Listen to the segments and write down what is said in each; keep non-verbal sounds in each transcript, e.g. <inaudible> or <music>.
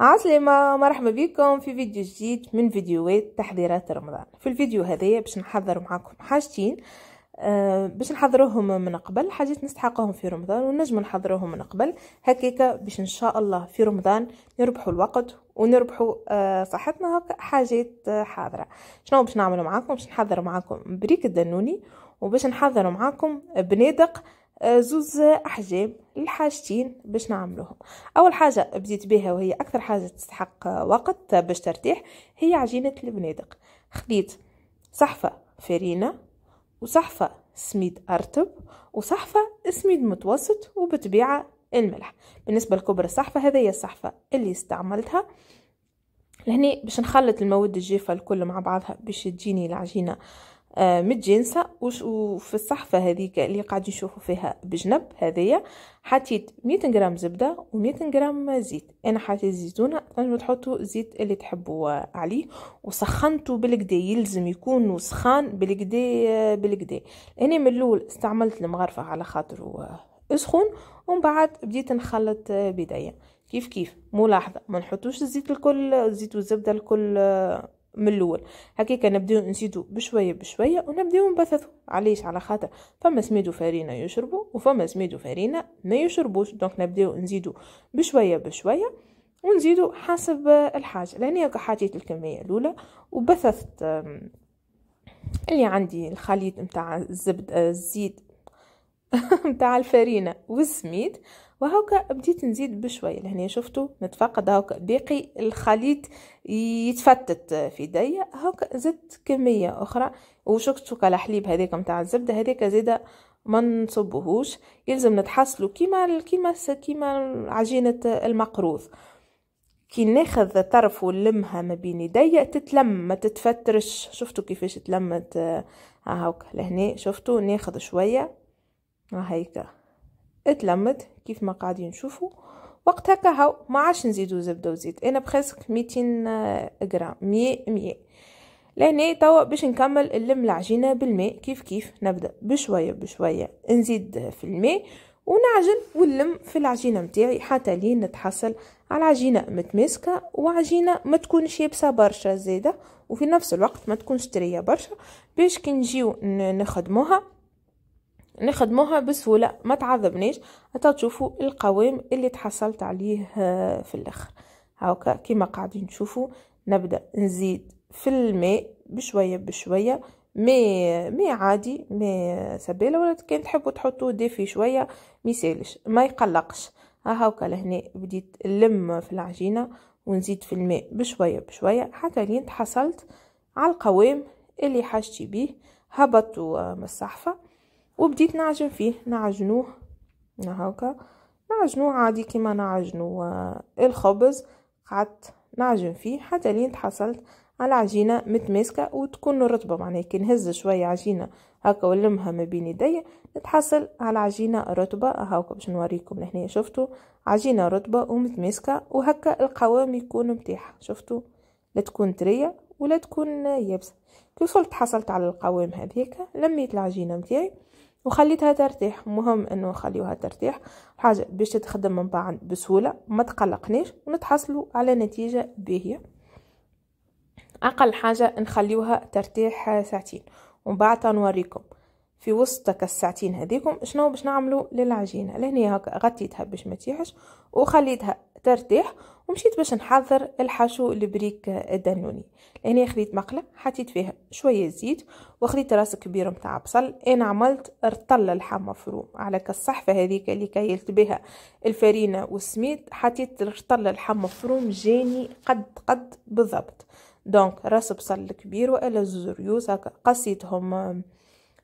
عسلامة مرحبا بكم في فيديو جديد من فيديوهات تحضيرات رمضان في الفيديو هذايا باش نحضر معاكم حاجتين أه باش نحضروهم من قبل حاجات نستحقهم في رمضان ونجم نحضروهم من قبل هكاكا باش ان شاء الله في رمضان نربحوا الوقت ونربحوا أه صحتنا هكا حاجات آه، حاضره شنو باش نعملوا معاكم باش نحضر معاكم بريك الدنوني وباش نحضر معاكم بنادق آه، زوز احجام الحاجتين باش نعملوهم اول حاجه بديت بها وهي اكثر حاجه تستحق وقت باش ترتاح هي عجينه البنادق خديت صحفه فرينه وصحفه سميد ارتب وصحفه سميد متوسط وبالطبيعه الملح بالنسبه لكبر الصحفه هذه هي الصحفه اللي استعملتها لهنا باش نخلط المواد الجافه الكل مع بعضها باش تجيني العجينه آه آه، متجانسه وفي الصحفه هذيك اللي قاعد نشوفوا فيها بجنب هذيا حطيت 100 غرام زبده و100 غرام زيت انا حطيت زيتونه تنجموا تحطوا زيت اللي تحبوا عليه وسخنته بالكدا يلزم يكون سخان بالكدا آه، بالكدا انا من الاول استعملت المغرفه على خاطر سخون ومن بعد بديت نخلط آه، بدايه كيف كيف ملاحظه ما نحطوش الزيت الكل الزيت والزبده الكل من الاول هكاك نبداو نزيدو بشويه بشويه ونبداو نبثثو علاش على خاطر فما سميدو فارينا يشربو وفما سميدو فارينا ما يشربوش دونك نبداو نزيدو بشويه بشويه ونزيدو حسب الحاجه لاني حطيت الكميه الاولى وبثثت اللي عندي الخليط نتاع الزبد آه، الزيت نتاع <laughs> الفارينه والسميد وهوكا بديت نزيد بشويه لهنا شفتوا نتفقد هوكا باقي الخليط يتفتت في ديا هوكا زدت كميه اخرى وشكشوك على حليب هذاك متاع الزبده هذيك زيدة ما نصبهوش يلزم نتحصلوا كيما كيما كيما عجينه المقروض كي ناخذ طرف ونلمها ما بين يديا تتلم ما تتفترش شفتوا كيفاش تلمت هاوك آه، لهنا شفتوا ناخذ شويه هيك اتلمت كيف ما قاعدين نشوفوا وقتها كهو ما عادش نزيدو زبده وزيت انا بخسك 200 آه، غرام 100 100 لهنا توا باش نكمل نلم العجينه بالماء كيف كيف نبدا بشويه بشويه نزيد في الماء ونعجن ونلم في العجينه متاعي حتى لين نتحصل على عجينه متماسكه وعجينه ما تكونش يابسه برشا زاده وفي نفس الوقت ما تكونش طريه برشا باش كي نجيو نخدموها نخدموها يعني بسهولة ما تعذبنيش حتى تشوفوا القوام اللي تحصلت عليه آه، في الاخر هاكا كيما قاعدين تشوفوا نبدأ نزيد في الماء بشوية بشوية ما ما عادي ماء سبالة ولا كان تحبوا تحطوه دافي شوية ميسالش ما يقلقش ها هاكا لهنا بديت نلم في العجينة ونزيد في الماء بشوية بشوية حتى لين تحصلت على القوام اللي حاجتي بيه هبطوا آه، من الصحفه وبديت نعجن فيه نعجنوه هاكا نعجنوه عادي كيما نعجنو آه، الخبز قعدت نعجن فيه حتى لين تحصلت على عجينة متماسكة وتكون رطبة معناها كي نهز شوية عجينة هاكا ونلمها ما بين يدي نتحصل على عجينة رطبة هاكا باش نوريكم لهنا شفتوا عجينة رطبة ومتماسكة وهكا القوام يكون متاح شفتوا لا تكون طريه ولا تكون يابسه كي وصلت حصلت على القوام هذيك لميت العجينه نتاعي وخليتها ترتاح مهم انه نخليوها ترتاح حاجه باش تخدم من بعد بسهوله ما تقلقنيش ونتحصلوا على نتيجه باهيه اقل حاجه نخليوها ترتاح ساعتين ومن بعد نوريكم في وسط الساعتين هذيكم شنو باش نعملو للعجينه لهني هكا غطيتها باش ما تيحش وخليتها ترتاح ومشيت باش نحضر الحشو البريك الدانوني لهنا خديت مقله حطيت فيها شويه زيت وخديت راس كبير متاع بصل انا عملت رطل اللحم مفروم على كالصحفه هذيك اللي كيلت بها الفرينه والسميد حطيت رطل اللحم مفروم جاني قد قد بالضبط دونك راس بصل كبير والا زوز ريوس قصيتهم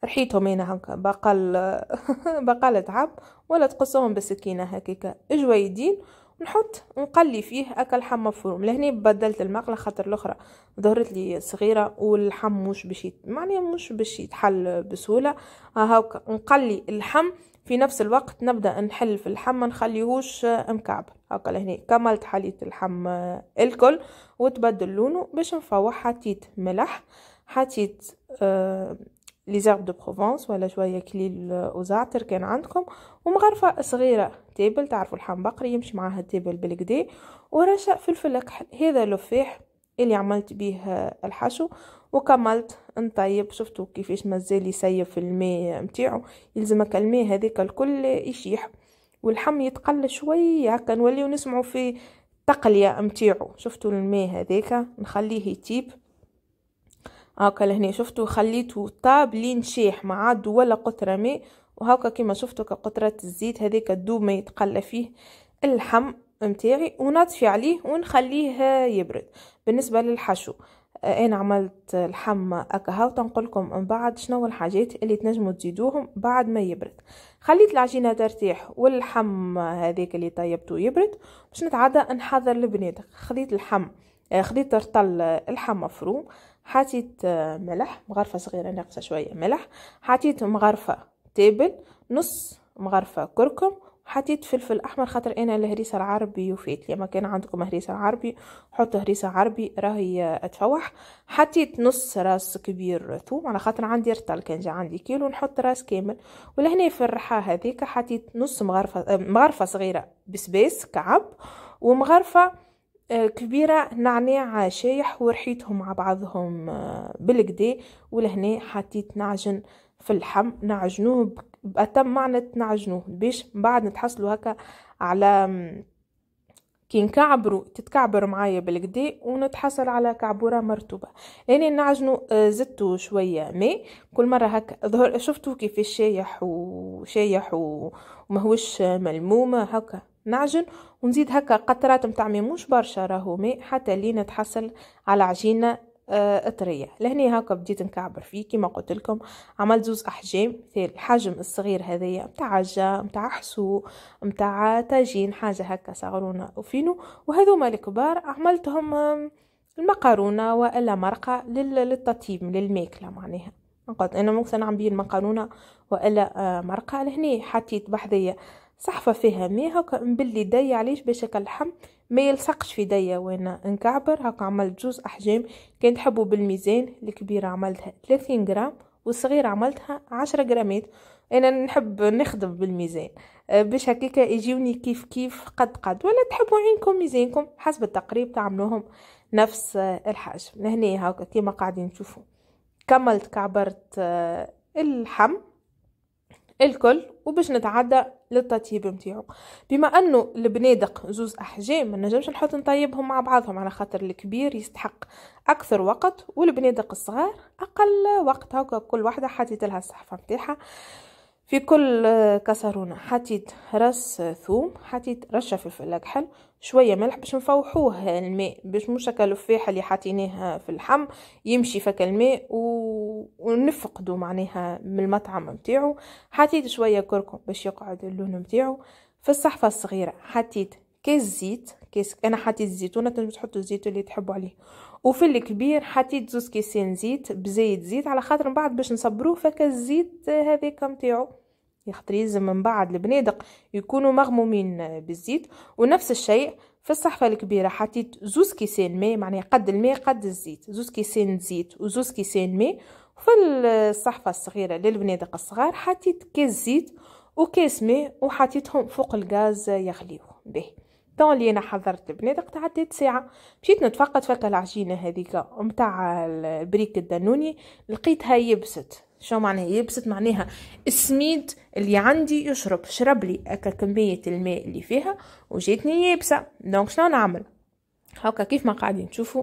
رحيتهم هنا هكا بقال <laughs> بقال تعب ولا تقصهم بالسكينة هكاك جويدين نحط نقلي فيه اكل حم مفروم لهنا بدلت المقله خاطر الاخرى ظهرت لي صغيره واللحم مش باش معني مش باش يتحل بسهوله هاكا نقلي اللحم في نفس الوقت نبدا نحل في اللحم ما نخليهوش مكعب هاكا لهنا كملت حليت اللحم الكل وتبدل لونه باش نفوح حطيت ملح حطيت آه، لي زارب دو بروفونس ولا شويه كليل اوزعتر كان عندكم ومغرفه صغيره تيبل تعرفوا الحام بقري يمشي معاها التيبل بالكدي ورشا فلفل اكحل هذا لفاح اللي عملت به الحشو وكملت نطيب شفتوا كيفاش مازال يسيب في الماء نتاعو يلزمك الماء هذيك الكل يشيح والحم يتقل شويه هكا نوليو نسمعوا في تقليه نتاعو شفتوا الماء هذيك نخليه يتيب هاكا لهنا شفتوا خليته طاب لين شاح ما عاد ولا قطره ماء وهاكا كيما شفتوا كقطره الزيت هذيك الدوب ما يتقلى فيه اللحم متاعي ونطفي عليه ونخليه يبرد بالنسبه للحشو انا عملت الحم اكهو لكم من بعد شنو الحاجات اللي تنجموا تزيدوهم بعد ما يبرد خليت العجينه ترتاح واللحم هذيك اللي طيبته يبرد باش نتعدى نحضر البنات خذيت الحم خذيت رطل اللحم مفروم حطيت آه، ملح مغرفة صغيرة ناقصة شوية ملح حطيت مغرفة تابل نص مغرفة كركم حطيت فلفل احمر خاطر انا الهريسه العربي وفات لما كان عندكم هريسه عربي حطوا هريسه عربي راهي آه، تفوح حطيت نص راس كبير ثوم على خاطر عندي رطل كان جا عندي كيلو نحط راس كامل ولهنا في الرحى هذيك حطيت نص مغرفه آه، مغرفه صغيره بسباس كعب ومغرفه كبيرة نعناع شايح ورحيتهم مع بعضهم آه، بالكدي ولهنا حطيت نعجن في اللحم نعجنوه بأتم معنى نعجنوه باش من بعد نتحصلوا هكا على كي نكعبرو تتكعبر معايا بالكدا ونتحصل على كعبورة مرطوبة لاني نعجنو آه، زدتو شوية ماء كل مرة هكا ظهر شفتو كيفاش شايح وشايح هوش آه، ملمومة هكا نعجن ونزيد هكا قطرات متاع ماء مش برشا راهو ماء حتى لين تحصل على عجينه آه طريه لهنا هكا بديت نكعبر فيه كيما قلت لكم عملت زوز احجام الحجم الصغير هذايا متاع عجه متاع حسو متاع طاجين حاجه هكا صغرونه وفينو وهذوما الكبار عملتهم المقارونه والا مرقه للتطيب للماكله معناها قلت انا ممكن نعمل بيه المقارونه والا آه، مرقه لهنا حطيت بحذيه صحفه فيها ماء هكا نبلي ديا علاش باش هكا اللحم ما يلصقش في ديا وانا نكعبر هكا عملت جوز احجام كان تحبوا بالميزان الكبيره عملتها 30 غرام والصغيره عملتها 10 غرامات انا نحب نخدم بالميزان آه، باش هكاك يجوني كيف كيف قد قد ولا تحبوا عينكم ميزانكم حسب التقريب تعملوهم نفس آه، الحجم لهنا هكا كيما قاعدين تشوفوا كملت كعبرت آه، اللحم الكل وباش نتعدى للتطييب نتاعو بما انه البنادق زوز احجام ما نجمش نحط نطيبهم مع بعضهم على خاطر الكبير يستحق اكثر وقت والبنادق الصغار اقل وقت هكا كل واحده حطيت لها الصحفه نتاعها في كل كسرونة حطيت راس ثوم حطيت رشة فلفل أكحل شوية ملح باش نفوحوه الماء باش مش الفاحة اللي حطيناها في اللحم يمشي فك الماء و... ونفقدو معناها من المطعم نتاعو حطيت شوية كركم باش يقعد اللون نتاعو في الصحفة الصغيرة حطيت كاس زيت كاس انا حطيت الزيتونه تنجم تحطوا الزيت اللي تحبوا عليه وفي الكبير حطيت زوز كيسين زيت بزيت زيت على خاطر من بعد باش نصبروه فك الزيت هذاك نتاعو خاطر يلزم من بعد البنادق يكونوا مغمومين بالزيت ونفس الشيء في الصحفه الكبيره حطيت زوز كيسان ماء معناها قد الماء قد الزيت زوز كيسان زيت وزوز كيسان ماء وفي الصحفه الصغيره للبنادق الصغار حطيت كاس زيت وكاس ماء وحطيتهم فوق الغاز يغليو باهي طون اللي انا حضرت البنادق تعديت ساعه مشيت نتفقد فك العجينه هذيك نتاع البريك الدانوني لقيتها يبست شو معناها يبست معناها السميد اللي عندي يشرب شرب لي هكا كمية الماء اللي فيها وجاتني يابسة دونك شنو نعمل هكا كيف ما قاعدين تشوفوا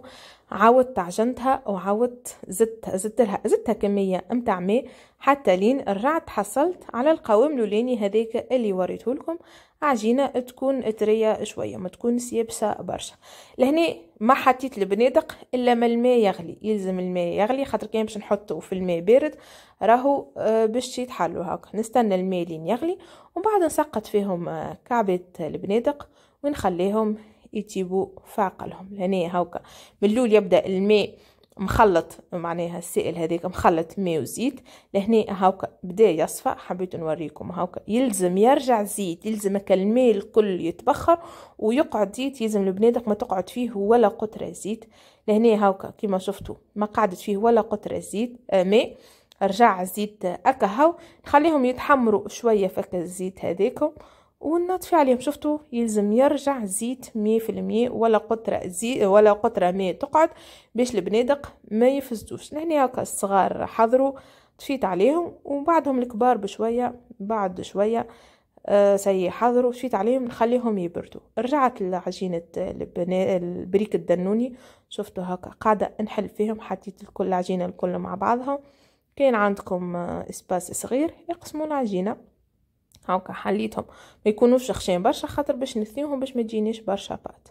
عاودت عجنتها وعاودت زدت زدتلها زدتها كمية نتاع ماء حتى لين رجعت حصلت على القوام لولاني هذاك اللي وريته لكم عجينة تكون طرية شوية ما تكون يابسة برشا لهنا ما حطيت البنادق إلا ما الماء يغلي يلزم الماء يغلي خاطر كان باش نحطه في الماء بارد راهو آه، باش يتحلوا هاك نستنى الماء لين يغلي ومن بعد نسقط فيهم آه، كعبة البنادق ونخليهم يجيبوا فاقلهم لهنايا هاكا من اللول يبدا الماء مخلط معناها السائل هذيك مخلط ماء وزيت لهنا هاكا بدا يصفى حبيت نوريكم هاكا يلزم يرجع زيت يلزم الماء الكل يتبخر ويقعد زيت يلزم البنادق ما تقعد فيه ولا قطره زيت لهنا هاكا كيما شفتوا ما قعدت فيه ولا قطره زيت آه، ماء رجع الزيت اكهو نخليهم يتحمروا شويه فك الزيت هذيكم ونطفي عليهم شفتوا يلزم يرجع زيت مية في المية ولا قطرة زي ولا قطرة ماء تقعد باش البنادق ما يفسدوش لهنا هكا الصغار حضروا طفيت عليهم وبعدهم الكبار بشوية بعد شوية آه، سي حضروا طفيت عليهم نخليهم يبردوا رجعت العجينة البريك الدنوني شفتوا هكا قاعدة نحل فيهم حطيت كل العجينة الكل مع بعضها كان عندكم اسباس آه، صغير اقسموا العجينة هاكا حليتهم ما يكونوش شخشين برشا خاطر باش نثنيهم باش ما تجينيش برشا بات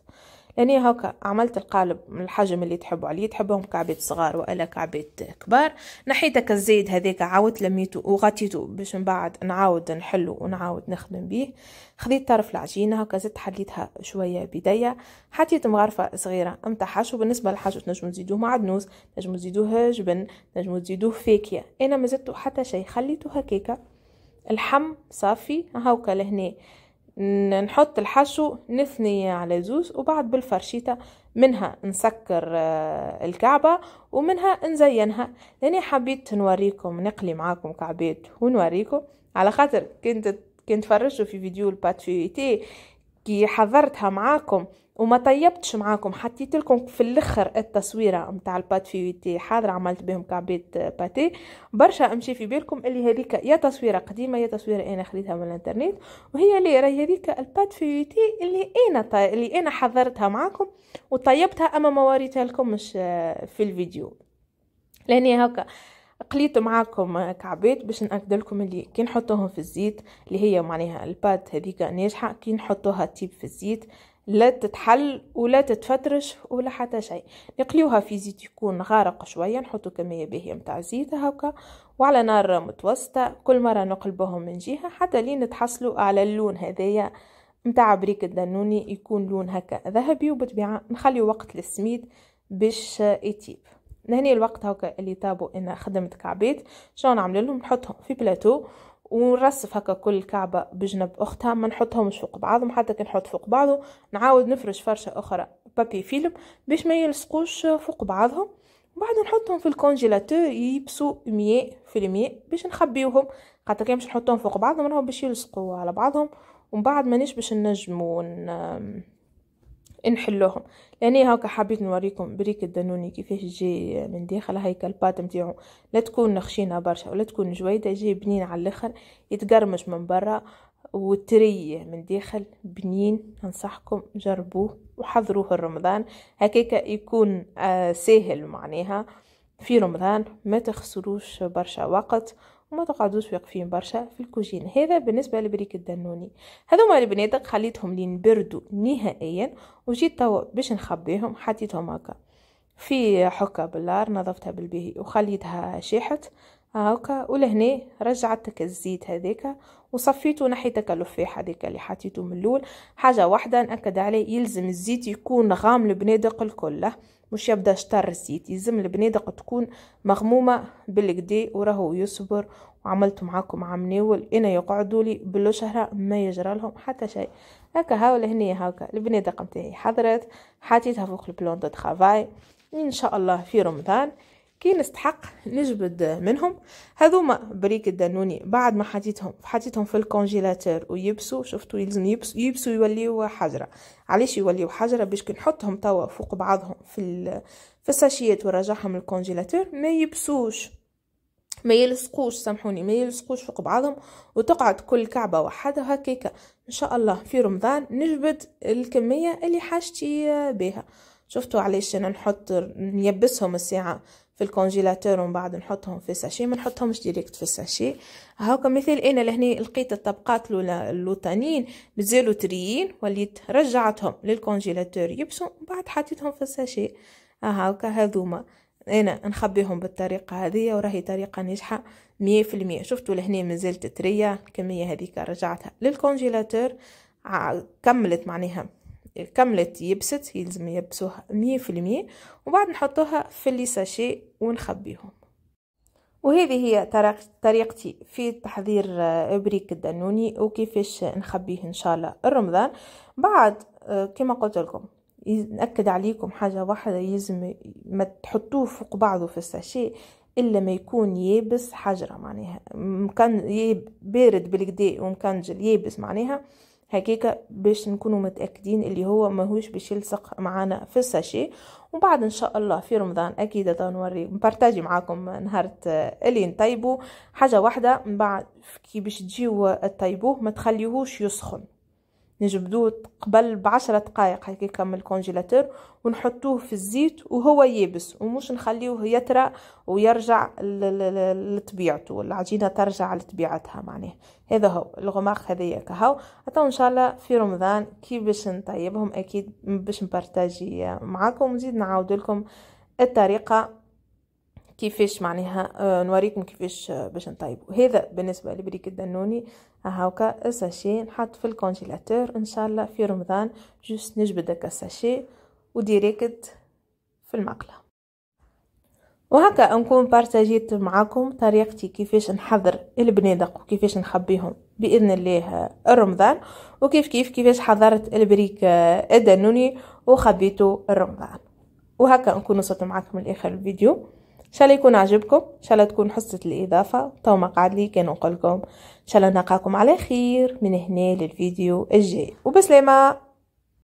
لاني هاكا عملت القالب من الحجم اللي تحبوا عليه تحبهم كعبات صغار والا كعبات كبار نحيت هكا الزيت هذاك عاودت لميته وغطيته باش من بعد نعاود نحله ونعاود نخدم بيه خذيت طرف العجينه هاكا زدت حليتها شويه بيديا حطيت مغرفه صغيره نتاع حشو بالنسبه للحشو تنجموا تزيدوه معدنوس تنجموا تزيدوه جبن تنجموا تزيدوه فاكهه انا ما زدت حتى شيء خليته هكاكا الحم صافي هاوكا لهنا نحط الحشو نثني على زوز وبعد بالفرشيطة منها نسكر آه، الكعبة ومنها نزينها لاني حبيت نوريكم نقلي معاكم كعبات ونوريكم على خاطر كنت كنت فرشوا في فيديو الباتفيتي كي حضرتها معاكم وما طيبتش معاكم حطيت لكم في الاخر التصويره نتاع البات فيوتي حاضر عملت بهم كعبيت باتي برشا امشي في بالكم اللي هذيك يا تصويره قديمه يا تصويره انا خديتها من الانترنت وهي اللي راهي هذيك البات فيوتي اللي انا طي... اللي انا حضرتها معاكم وطيبتها اما ما وريتها لكمش آه، في الفيديو لاني هكا قليت معاكم كعبات باش ناكد لكم اللي كي نحطوهم في الزيت اللي هي معناها البات هذيك ناجحه كي نحطوها تيب في الزيت لا تتحل ولا تتفترش ولا حتى شيء نقليوها في زيت يكون غارق شويه نحطو كميه باهيه نتاع زيت هكا وعلى نار متوسطه كل مره نقلبوهم من جهه حتى لين تحصلوا على اللون هذايا متاع بريك الدانوني يكون لون هكا ذهبي وبالطبيعه نخلي وقت للسميد باش يطيب نهني الوقت هكا اللي طابوا انا خدمت كعبات شنو نعمل لهم نحطهم في بلاتو ونرصف هكا كل كعبه بجنب اختها ما نحطهمش فوق بعضهم حتى كي نحط فوق بعضه نعاود نفرش فرشه اخرى بابي فيلم باش ما يلصقوش فوق بعضهم وبعد نحطهم في الكونجيلاتور يبسوا مية في المية باش نخبيوهم حتى كي باش نحطهم فوق بعضهم راهم باش يلصقوا على بعضهم ومن بعد مانيش باش نجمو نحلوهم لاني هاكا حبيت نوريكم بريك الدانوني كيفاش جي من داخل هيك البات نتاعو لا تكون نخشينه برشا ولا تكون جويده جي بنين على الاخر يتقرمش من برا وتري من داخل بنين ننصحكم جربوه وحضروه رمضان هكاك يكون آه، ساهل معناها في رمضان ما تخسروش برشا وقت وما تقعدوش واقفين برشا في الكوجين هذا بالنسبه لبريك الدنوني هذوما البنادق خليتهم لين بردوا نهائيا وجيت توا باش نخبيهم حطيتهم هكا في حكه بالار نظفتها بالبهي وخليتها شاحت هاكا ولهنا رجعتك الزيت هذاك وصفيته نحيتك اللفاح هذاك اللي حطيته من الاول حاجه واحده ناكد عليه يلزم الزيت يكون غام البنادق الكل مش يبدا شطر الزيت يلزم البنادق تكون مغمومه بالكدا وراهو يصبر وعملت معاكم مع مناول انا يقعدوا لي بالشهره ما يجرى لهم حتى شيء هاكا هاو لهنا هاكا البنادق نتاعي حضرت حطيتها فوق البلون دو ان شاء الله في رمضان كي نستحق نجبد منهم هذوما بريك الدانوني بعد ما حطيتهم حطيتهم في الكونجيلاتور ويبسوا شفتوا يلزم يبسوا يبسوا يوليو حجره علاش يوليو حجره باش كي نحطهم توا فوق بعضهم في في الساشيات ونرجعهم للكونجيلاتور ما يبسوش ما يلصقوش سامحوني ما يلصقوش فوق بعضهم وتقعد كل كعبه وحدها هكاكا ان شاء الله في رمضان نجبد الكميه اللي حاجتي بها شفتوا علاش انا نحط نيبسهم الساعه في الكونجيلاتور ومن بعد نحطهم في الساشي ما نحطهمش ديريكت في الساشي هاكا مثل انا لهنا لقيت الطبقات اللوطانيين مازالوا تريين وليت رجعتهم للكونجيلاتور يبسوا ومن بعد حطيتهم في الساشي هاكا هذوما انا نخبيهم بالطريقه هذه وراهي طريقه ناجحه مية في المية شفتوا لهنا مازالت تريه الكميه هذيك رجعتها للكونجيلاتور كملت معناها كملت يبست يلزم يبسوها مية في المية وبعد نحطوها في اللي ساشي ونخبيهم وهذه هي طريقتي في تحضير ابريك آه، الدانوني وكيفاش نخبيه ان شاء الله رمضان بعد آه، كما قلت لكم نأكد عليكم حاجة واحدة يلزم ما تحطوه فوق بعضه في الساشي الا ما يكون يابس حجرة معناها كان بارد بالكدي ومكان يابس معناها هكاكا باش نكونوا متاكدين اللي هو ماهوش باش يلصق معانا في الساشي وبعد ان شاء الله في رمضان اكيد نوري نبارطاجي معاكم نهار اللي نطيبو حاجه واحده من بعد كي باش تجيو تطيبوه ما تخليهوش يسخن نجبدوه قبل بعشرة دقائق هيك من الكونجيلاتور ونحطوه في الزيت وهو يابس ومش نخليوه يترى ويرجع لطبيعته العجينه ترجع لطبيعتها معناه هذا هو الغماق هذايا كهو حتى ان شاء الله في رمضان كي باش نطيبهم اكيد باش نبارتاجي معاكم ونزيد نعاود لكم الطريقه كيفاش معناها آه، نوريكم كيفاش آه، باش نطيبو هذا بالنسبه لبريك الدنوني هاوكا الساشي نحط في الكونجيلاتور ان شاء الله في رمضان جوست نجبد هكا الساشي وديريكت في المقله وهكا نكون بارتاجيت معاكم طريقتي كيفاش نحضر البنادق وكيفاش نخبيهم باذن الله آه، رمضان وكيف كيف كيفاش حضرت البريك الدنوني وخبيته رمضان وهكا نكون وصلت معاكم لاخر الفيديو شاء الله يكون عجبكم شاء الله تكون حصه الاضافه تو ما لي كان نقولكم ان شاء الله نلقاكم على خير من هنا للفيديو الجاي وبسلامه